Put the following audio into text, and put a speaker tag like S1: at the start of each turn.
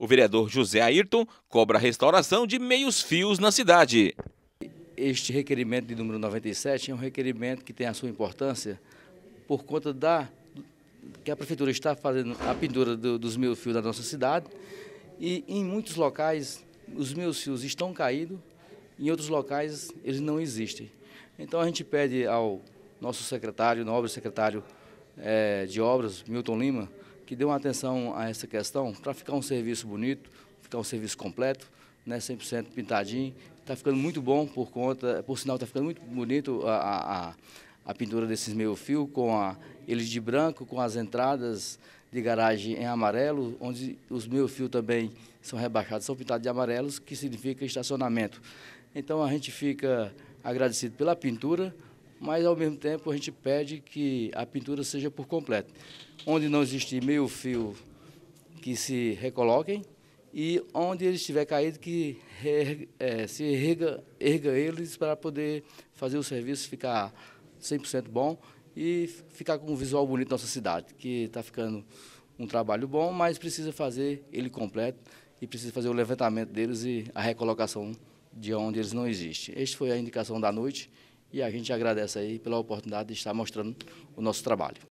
S1: O vereador José Ayrton cobra a restauração de meios fios na cidade. Este requerimento de número 97 é um requerimento que tem a sua importância por conta da que a prefeitura está fazendo a pintura do, dos meios fios da nossa cidade e em muitos locais os meios fios estão caídos, em outros locais eles não existem. Então a gente pede ao nosso secretário, nobre secretário é, de obras, Milton Lima, que deu uma atenção a essa questão para ficar um serviço bonito, ficar um serviço completo, né, 100% pintadinho. Está ficando muito bom por conta, por sinal, está ficando muito bonito a, a, a pintura desses meio-fio, com a, eles de branco, com as entradas de garagem em amarelo, onde os meio-fio também são rebaixados, são pintados de amarelos, que significa estacionamento. Então a gente fica agradecido pela pintura, mas ao mesmo tempo a gente pede que a pintura seja por completo. Onde não existir meio fio, que se recoloquem, e onde ele estiver caído, que re, é, se erga, erga eles para poder fazer o serviço ficar 100% bom e ficar com um visual bonito da nossa cidade, que está ficando um trabalho bom, mas precisa fazer ele completo e precisa fazer o levantamento deles e a recolocação de onde eles não existem. Esta foi a indicação da noite e a gente agradece aí pela oportunidade de estar mostrando o nosso trabalho.